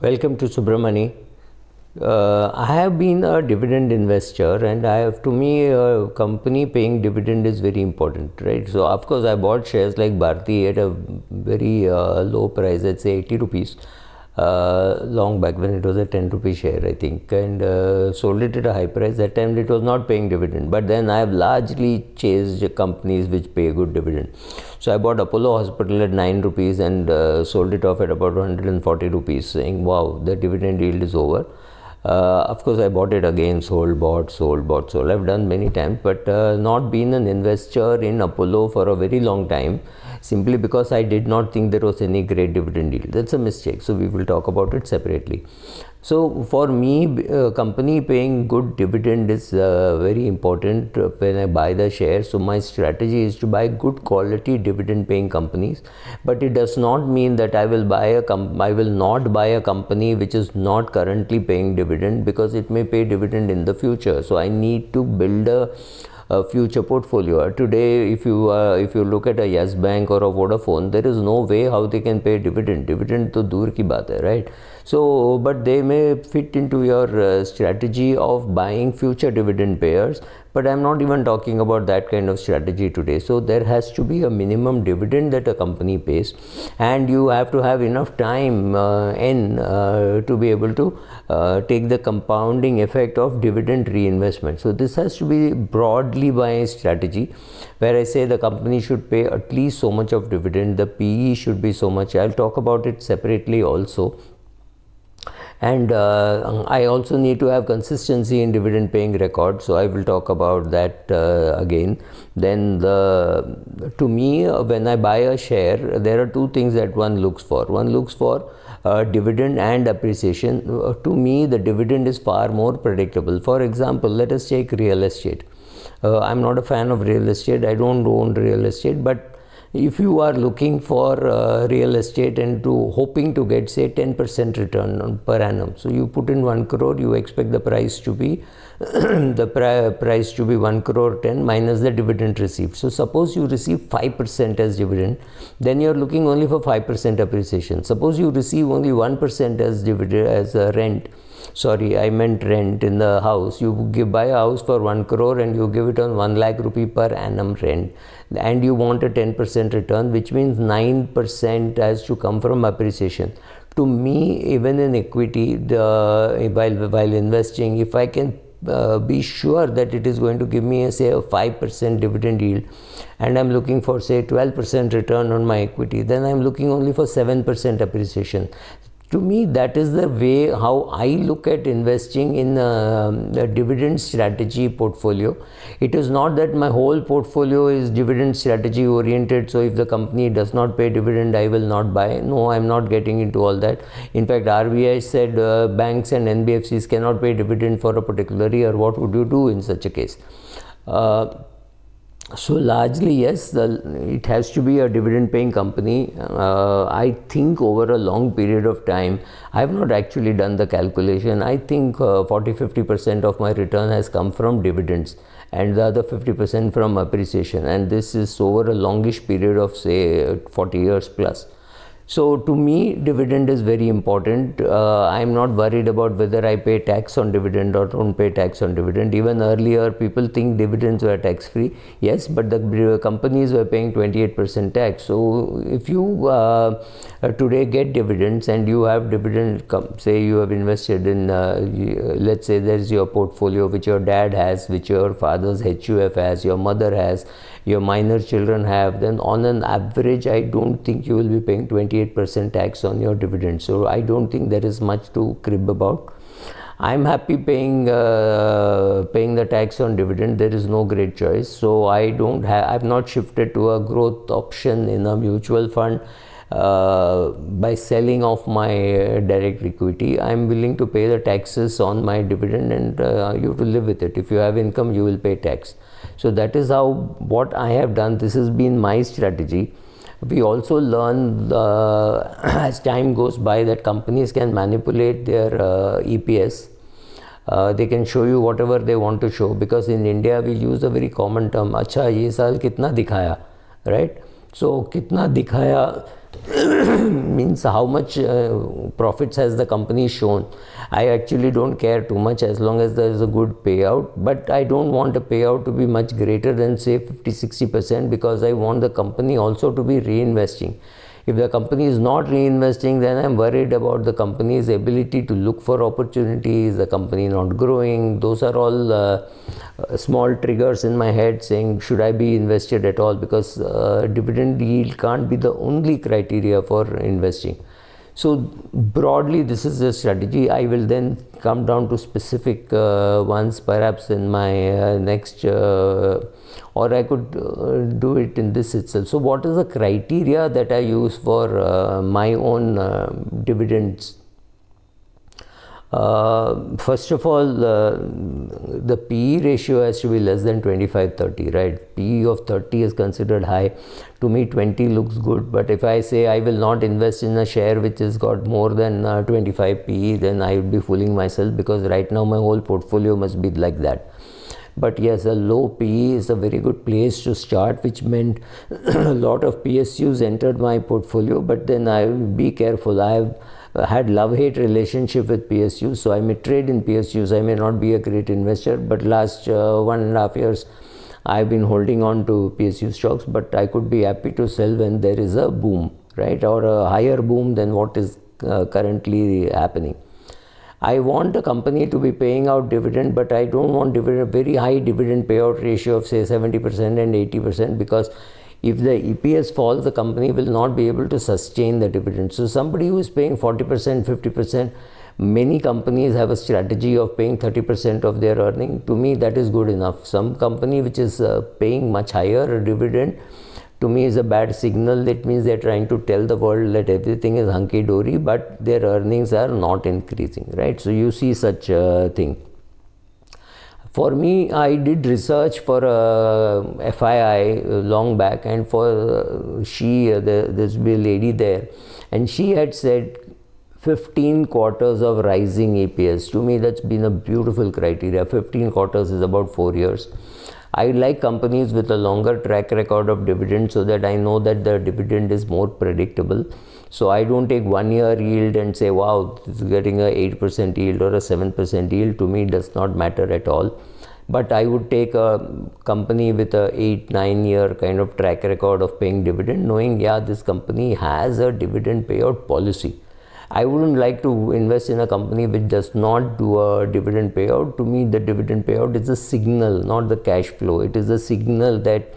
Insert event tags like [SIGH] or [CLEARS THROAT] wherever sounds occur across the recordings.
Welcome to Subramani. Uh, I have been a dividend investor, and I have to me a company paying dividend is very important, right? So of course I bought shares like Bharti at a very uh, low price, let's say 80 rupees, uh, long back when it was a 10 rupee share, I think, and uh, sold it at a high price. That time it was not paying dividend, but then I have largely chased companies which pay good dividend. So I bought Apollo Hospital at 9 rupees and uh, sold it off at about 140 rupees, saying, wow, the dividend yield is over. Uh, of course, I bought it again, sold, bought, sold, bought, sold. I've done many times, but uh, not been an investor in Apollo for a very long time simply because I did not think there was any great dividend yield. That's a mistake. So we will talk about it separately. So for me, uh, company paying good dividend is uh, very important when I buy the share. So my strategy is to buy good quality dividend paying companies, but it does not mean that I will buy a com I will not buy a company which is not currently paying dividend because it may pay dividend in the future. So I need to build a uh, future portfolio. Uh, today, if you uh, if you look at a Yes Bank or a Vodafone, there is no way how they can pay dividend. Dividend to dur ki baat hai, right? So, but they may fit into your uh, strategy of buying future dividend payers but I'm not even talking about that kind of strategy today. So there has to be a minimum dividend that a company pays, and you have to have enough time uh, n uh, to be able to uh, take the compounding effect of dividend reinvestment. So this has to be broadly by strategy, where I say the company should pay at least so much of dividend, the PE should be so much. I'll talk about it separately also and uh, um, I also need to have consistency in dividend paying record so I will talk about that uh, again then the to me when I buy a share there are two things that one looks for one looks for uh, dividend and appreciation uh, to me the dividend is far more predictable for example let us take real estate uh, I'm not a fan of real estate I don't own real estate but if you are looking for uh, real estate and to hoping to get say 10% return on, per annum so you put in 1 crore you expect the price to be [CLEARS THROAT] the price to be 1 crore 10 minus the dividend received. So suppose you receive 5% as dividend, then you are looking only for 5% appreciation. Suppose you receive only 1% as dividend as a rent. Sorry, I meant rent in the house. You give, buy a house for 1 crore and you give it on 1 lakh rupee per annum rent. And you want a 10% return, which means 9% has to come from appreciation to me even in equity the, while while investing if i can uh, be sure that it is going to give me a, say a 5% dividend yield and I'm looking for say 12% return on my equity then I'm looking only for 7% appreciation to me that is the way how i look at investing in a, uh, a, dividend strategy portfolio it is not that my whole portfolio is dividend strategy oriented so if the company does not pay dividend i will not buy no i'm not getting into all that in fact rbi said uh, banks and nbfcs cannot pay dividend for a particular year what would you do in such a case uh, so largely yes the, it has to be a dividend paying company uh, i think over a long period of time i have not actually done the calculation i think uh, 40 50% of my return has come from dividends and the other 50% from appreciation and this is over a longish period of say 40 years plus so to me, dividend is very important. Uh, I'm not worried about whether I pay tax on dividend or don't pay tax on dividend. Even earlier, people think dividends were tax-free. Yes, but the companies were paying 28% tax. So if you uh, uh, today get dividends and you have dividend, say you have invested in, uh, uh, let's say there's your portfolio which your dad has, which your father's HUF has, your mother has, your minor children have, then on an average, I don't think you will be paying 28% tax on your dividend. So I don't think there is much to crib about. I'm happy paying uh, paying the tax on dividend. There is no great choice, so I don't have. I've not shifted to a growth option in a mutual fund uh, by selling off my uh, direct equity, I'm willing to pay the taxes on my dividend and uh, you have to live with it. If you have income, you will pay tax. So that is how what I have done. This has been my strategy. We also learn uh, the [CLEARS THROAT] as time goes by that companies can manipulate their EPS. Uh, they can show you whatever they want to show because in India we use a very common term Acha ye saal kitna dikhaya, right so kitna dikhaya [COUGHS] means how much uh, profits has the company shown i actually don't care too much as long as there is a good payout but i don't want a payout to be much greater than say 50 60% because i want the company also to be reinvesting if the company is not reinvesting, then I'm worried about the company's ability to look for opportunities, the company not growing. Those are all uh, uh small triggers in my head saying, should I be invested at all? Because uh, dividend yield can't be the only criteria for investing. So broadly, this is the strategy. I will then come down to specific uh, ones, perhaps in my uh, next, uh, or I could uh, do it in this itself. So what is the criteria that I use for uh, my own uh, dividends uh, first of all, uh, the PE ratio has to be less than 25 30, right? PE of 30 is considered high. To me, 20 looks good, but if I say I will not invest in a share which has got more than uh, 25 PE, then I would be fooling myself because right now my whole portfolio must be like that. But yes, a low PE is a very good place to start, which meant [CLEARS THROAT] a lot of PSUs entered my portfolio, but then I will be careful. I have had love-hate relationship with PSU. So I may trade in PSUs. I may not be a great investor, but last uh, one and a half years, I've been holding on to PSU stocks. But I could be happy to sell when there is a boom, right, or a higher boom than what is uh, currently happening. I want the company to be paying out dividend, but I don't want dividend, very high dividend payout ratio of say 70% and 80% because if the EPS falls, the company will not be able to sustain the dividend. So somebody who is paying 40%, 50%, many companies have a strategy of paying 30% of their earning. To me, that is good enough. Some company which is uh, paying much higher dividend, to me is a bad signal. That means they're trying to tell the world that everything is hunky-dory, but their earnings are not increasing, right? So you see such a uh, thing. For me, I did research for uh, FII uh, long back, and for uh, she, uh, the, this lady there, and she had said 15 quarters of rising EPS. To me, that's been a beautiful criteria. 15 quarters is about four years. I like companies with a longer track record of dividend so that I know that the dividend is more predictable. So I don't take one year yield and say, wow, getting a 8% yield or a 7% yield to me does not matter at all. But I would take a company with a 8, 9 year kind of track record of paying dividend, knowing, yeah, this company has a dividend payout policy. I wouldn't like to invest in a company which does not do a dividend payout. To me, the dividend payout is a signal, not the cash flow. It is a signal that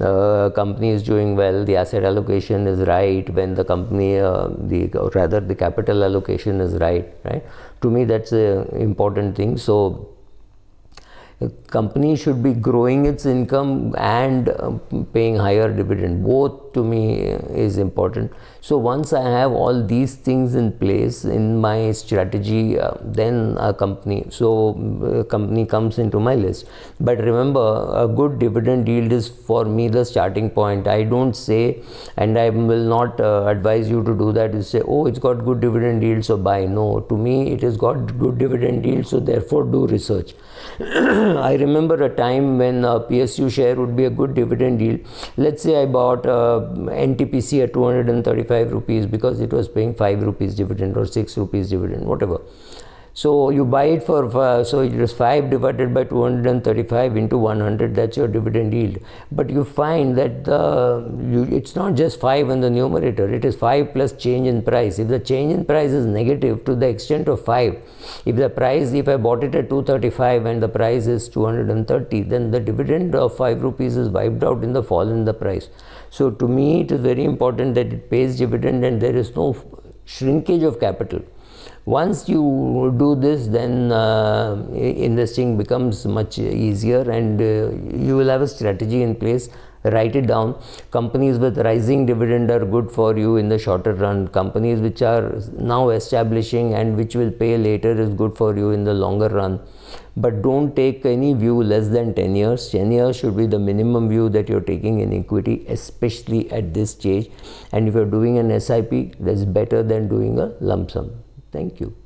uh, company is doing well, the asset allocation is right, when the company, uh, the rather the capital allocation is right, right? To me, that's an important thing. So company should be growing its income and uh, paying higher dividend. Both to me is important. So once I have all these things in place in my strategy, uh, then a company so a uh, company comes into my list. But remember, a good dividend yield is for me the starting point. I don't say, and I will not uh, advise you to do that. You say, oh, it's got good dividend yield, so buy. No, to me it has got good dividend yield, so therefore do research. I remember a time when a uh, PSU share would be a good dividend yield. Let's say I bought uh, NTPC at 235 rupees because it was paying 5 rupees dividend or 6 rupees dividend, whatever. So you buy it for, for so it is 5 divided by 235 into 100, that's your dividend yield. But you find that the, you, it's not just 5 in the numerator, it is 5 plus change in price. If the change in price is negative to the extent of 5, if the price, if I bought it at 235 and the price is 230, then the dividend of 5 rupees is wiped out in the fall in the price. So to me, it is very important that it pays dividend and there is no shrinkage of capital once you do this then uh, investing becomes much easier and uh, you will have a strategy in place write it down companies with rising dividend are good for you in the shorter run companies which are now establishing and which will pay later is good for you in the longer run but don't take any view less than 10 years 10 years should be the minimum view that you're taking in equity especially at this stage and if you're doing an sip that's better than doing a lump sum Thank you.